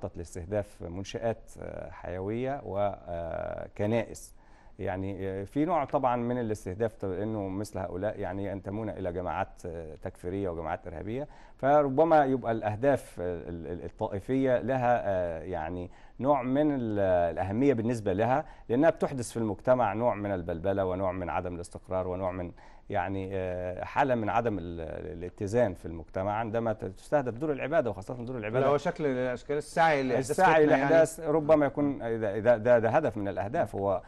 مخطط لاستهداف منشآت آه، حيوية وكنائس آه، يعني آه، في نوع طبعا من الاستهداف انه مثل هؤلاء يعني ينتمون الى جماعات تكفيريه وجماعات ارهابيه فربما يبقى الاهداف الطائفيه لها يعني نوع من الاهميه بالنسبه لها لانها بتحدث في المجتمع نوع من البلبله ونوع من عدم الاستقرار ونوع من يعني آه، حاله من عدم الاتزان في المجتمع عندما تستهدف دور العباده وخاصه دور العباده هو شكل الاشكال السعي السعي يعني. لاحداث يعني ربما يكون ده, ده, ده هدف من الاهداف هو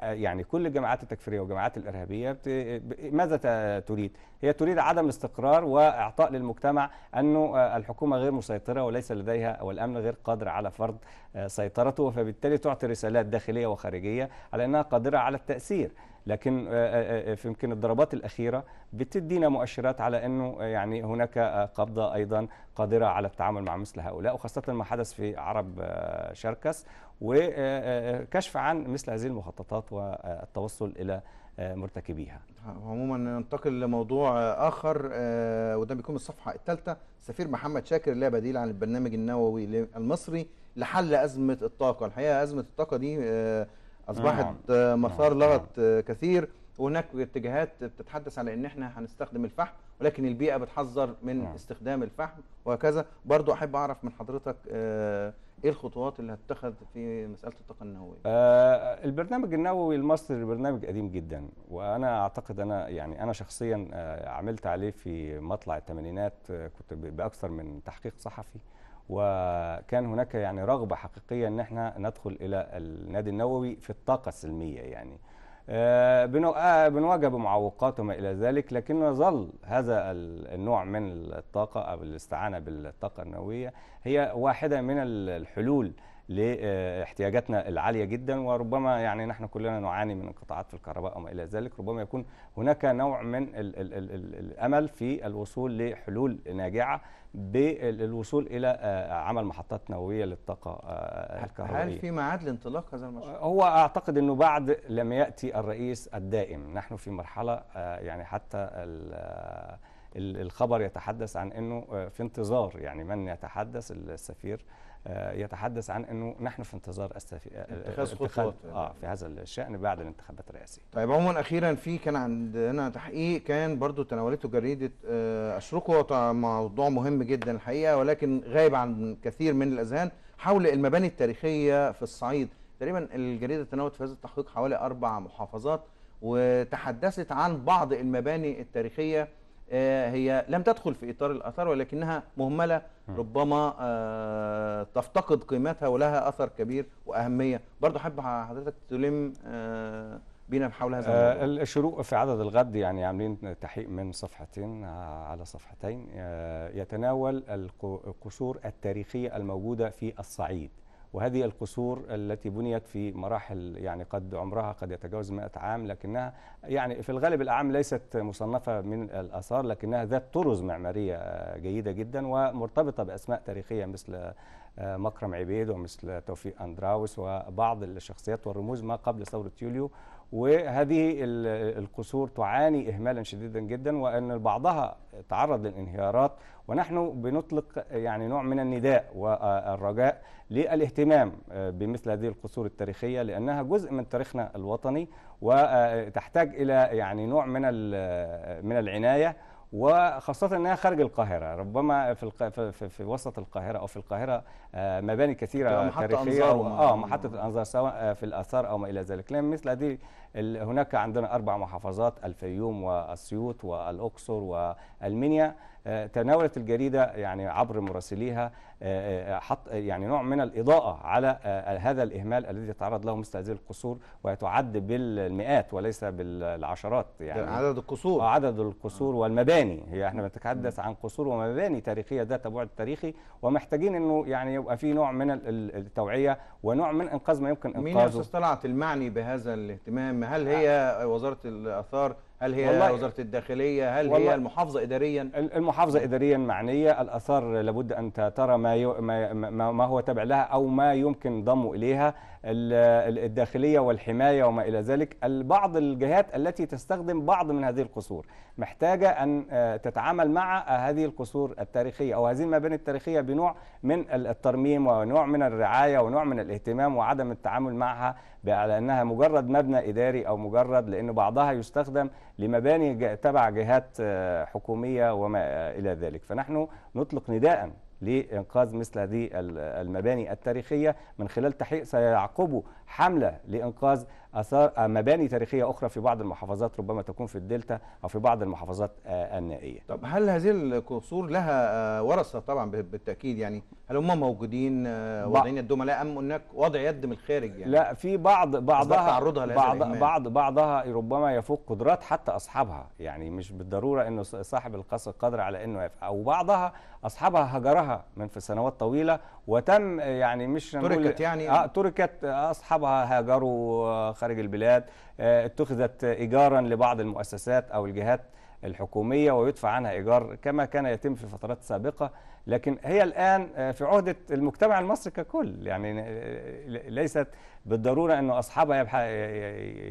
يعني كل الجماعات التكفيريه والجماعات الارهابيه بت... ماذا تريد؟ هي تريد عدم استقرار واعطاء للمجتمع انه آه، الحكومه غير مسيطره وليس لديها والامن غير قادر على فرض آه، سيطرته فبالتالي تعطي رسالات داخليه وخارجيه على انها قادره على التاثير لكن آه، في يمكن الضربات الاخيره بتدينا مؤشرات على انه يعني هناك قبضه ايضا قادره على التعامل مع مثل هؤلاء وخاصه ما حدث في عرب شركس وكشف عن مثل هذه المخططات والتوصل الى مرتكبيها عموما ننتقل لموضوع اخر آه، وده بيكون الصفحه الثالثه سفير محمد شاكر اللي بديل عن البرنامج النووي المصري لحل ازمه الطاقه الحقيقه ازمه الطاقه دي آه، اصبحت نعم. آه، مسار نعم. لغط كثير وهناك اتجاهات بتتحدث على ان احنا هنستخدم الفحم ولكن البيئه بتحذر من نعم. استخدام الفحم وهكذا برضو احب اعرف من حضرتك ايه الخطوات اللي هتتخذ في مساله الطاقه النوويه؟ آه البرنامج النووي المصري برنامج قديم جدا وانا اعتقد انا يعني انا شخصيا آه عملت عليه في مطلع الثمانينات آه كنت باكثر من تحقيق صحفي وكان هناك يعني رغبه حقيقيه ان احنا ندخل الى النادي النووي في الطاقه السلميه يعني آه آه، آه، بنواجه بمعوقات وما الى ذلك لكن يظل هذا النوع من الطاقه او الاستعانه بالطاقه النوويه هي واحده من الحلول لاحتياجاتنا العاليه جدا وربما يعني نحن كلنا نعاني من انقطاعات في الكهرباء وما الى ذلك ربما يكون هناك نوع من الـ الـ الـ الامل في الوصول لحلول ناجعه بالوصول الى آه، عمل محطات نوويه للطاقه آه، الكهربائيه. هل في ميعاد لانطلاق هذا المشروع؟ هو اعتقد انه بعد لم ياتي الرئيس الدائم، نحن في مرحله آه، يعني حتى الخبر يتحدث عن انه آه، في انتظار يعني من يتحدث السفير آه، يتحدث عن انه نحن في انتظار آه، اتخاذ خطوات اه في هذا الشان بعد الانتخابات الرئاسيه. طيب عموما اخيرا في كان عندنا تحقيق كان برضو تناولته جريده اشرقه موضوع مهم جدا الحقيقه ولكن غايب عن كثير من الاذهان حول المباني التاريخيه في الصعيد تقريبا الجريده تناولت في هذا التحقيق حوالي اربع محافظات وتحدثت عن بعض المباني التاريخيه آه، هي لم تدخل في إطار الأثار ولكنها مهملة ربما آه، تفتقد قيمتها ولها أثر كبير وأهمية برضو حابب حضرتك تلم آه، بينا حول هذا الشروق في عدد الغد يعني عاملين تحقيق من صفحتين على صفحتين يتناول القصور التاريخية الموجودة في الصعيد وهذه القصور التي بنيت في مراحل يعني قد عمرها قد يتجاوز 100 عام لكنها يعني في الغالب الأعام ليست مصنفة من الآثار لكنها ذات طرز معمارية جيدة جدا ومرتبطة بأسماء تاريخية مثل آه، مكرم عبيد ومثل توفيق أندراوس وبعض الشخصيات والرموز ما قبل ثورة يوليو وهذه القصور تعاني إهمالا شديدا جدا وأن بعضها تعرض للانهيارات ونحن بنطلق يعني نوع من النداء والرجاء للاهتمام آه، بمثل هذه القصور التاريخية لأنها جزء من تاريخنا الوطني وتحتاج إلى يعني نوع من من العناية وخاصة أنها خارج القاهرة ربما في, الق... في, في, وسط القاهرة أو في القاهرة آه، مباني كثيرة محطة تاريخية و... آه محطة أنظار سواء في الآثار أو ما إلى ذلك لأن مثل هذه هناك عندنا أربع محافظات الفيوم والسيوط والأقصر والمنيا آه، تناولت الجريدة يعني عبر مراسليها آه، آه، حط يعني نوع من الإضاءة على هذا الإهمال الذي يتعرض له مثل هذه القصور ويتعد بالمئات وليس بالعشرات يعني عدد القصور عدد القصور والمباني هي احنا بنتحدث عن قصور ومباني تاريخية ذات بعد تاريخي ومحتاجين انه يعني يبقى في نوع من التوعية ونوع من انقاذ ما يمكن انقاذه مين يا المعني بهذا الاهتمام مهمه هل هي آه. وزاره الاثار هل هي وزاره الداخليه هل هي المحافظه اداريا المحافظه اداريا معنيه الاثار لابد ان ترى ما ما هو تابع لها او ما يمكن ضمه اليها الداخلية والحماية وما إلى ذلك بعض الجهات التي تستخدم بعض من هذه القصور محتاجة أن آه، تتعامل مع آه، هذه القصور التاريخية أو هذه المباني التاريخية بنوع من الترميم ونوع من الرعاية ونوع من الاهتمام وعدم التعامل معها على أنها مجرد مبنى إداري أو مجرد لأن بعضها يستخدم لمباني تبع جهات آه، حكومية وما إلى ذلك فنحن نطلق نداء لإنقاذ مثل هذه المباني التاريخية من خلال تحقيق سيعقبه حملة لإنقاذ آثار مباني تاريخية أخرى في بعض المحافظات ربما تكون في الدلتا أو في بعض المحافظات آه، النائية طب هل هذه القصور لها آه، ورثة طبعا بالتأكيد يعني هل هم موجودين آه، واضعين يدهم لا أم هناك وضع يد من الخارج يعني لا في بعض بعضها تعرضها بعض بعض بعضها ربما يفوق قدرات حتى أصحابها يعني مش بالضرورة أنه صاحب القصر قادر على أنه يفعل أو بعضها أصحابها هجرها من في سنوات طويله وتم يعني مش تركت يعني آه تركت اصحابها هاجروا آه، خارج البلاد آه اتخذت ايجارا لبعض المؤسسات او الجهات الحكوميه ويدفع عنها ايجار كما كان يتم في فترات سابقه لكن هي الان آه، في عهده المجتمع المصري ككل يعني آه، ليست بالضروره انه اصحابها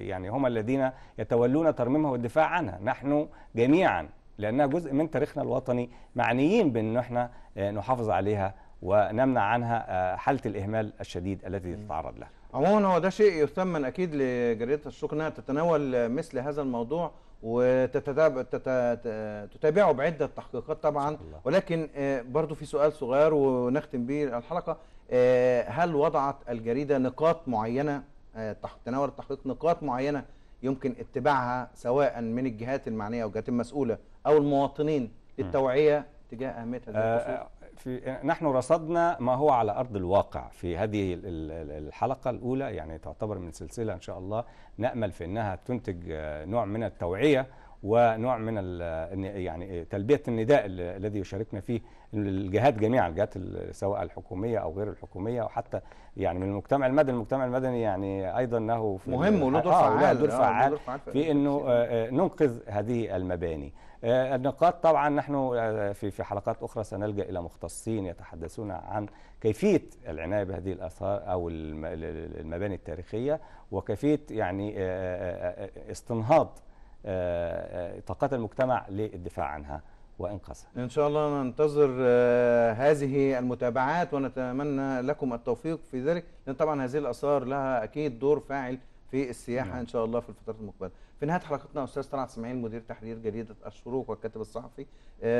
يعني هم الذين يتولون ترميمها والدفاع عنها نحن جميعا لأنها جزء من تاريخنا الوطني معنيين بأن احنا آه، نحافظ عليها ونمنع عنها آه، حالة الإهمال الشديد التي تتعرض لها عموما هو ده شيء يثمن أكيد لجريدة السوق أنها تتناول مثل هذا الموضوع وتتابعه بعدة تحقيقات طبعا ولكن آه، برضو في سؤال صغير ونختم به الحلقة هل وضعت الجريدة نقاط معينة تناول التحقيق نقاط معينة يمكن اتباعها سواء من الجهات المعنيه او الجهات المسؤوله او المواطنين للتوعيه تجاه أهمية اهميتها في نحن رصدنا ما هو على ارض الواقع في هذه الحلقه الاولى يعني تعتبر من سلسله ان شاء الله نامل في انها تنتج آه، نوع من التوعيه ونوع من يعني تلبيه النداء الذي يشاركنا فيه الجهات جميع الجهات سواء الحكوميه او غير الحكوميه او حتى يعني من المجتمع المدني المجتمع المدني يعني ايضا له مهم وله دور آه، فعال آه، دور فعال في انه آه، ننقذ هذه المباني النقاط طبعا نحن في في حلقات اخرى سنلجا الى مختصين يتحدثون عن كيفيه العنايه بهذه الاثار او المباني التاريخيه وكيفيه يعني استنهاض آه، آه، طاقات المجتمع للدفاع عنها وإنقاذها إن شاء الله ننتظر آه، هذه المتابعات ونتمنى لكم التوفيق في ذلك لأن طبعا هذه الآثار لها أكيد دور فاعل في السياحة نعم. إن شاء الله في الفترات المقبلة في نهاية حلقتنا أستاذ طلعت اسماعيل مدير تحرير جريدة الشروق والكاتب الصحفي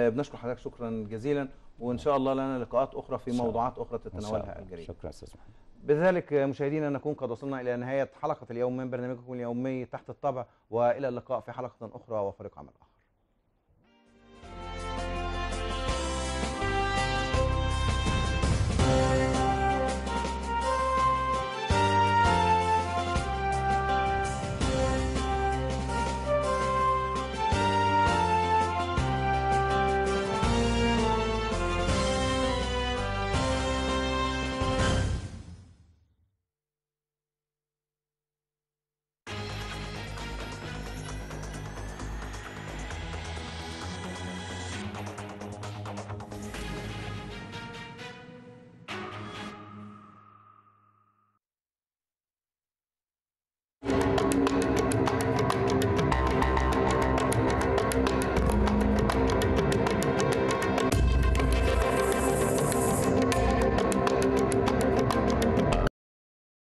بنشكر حضرتك شكرا جزيلا وإن شاء الله لنا لقاءات أخرى في موضوعات أخرى تتناولها الجريدة شكرا أستاذ محمد بذلك مشاهدينا نكون قد وصلنا إلى نهاية حلقة اليوم من برنامجكم اليومي تحت الطبع وإلى اللقاء في حلقة أخرى وفريق عمل آخر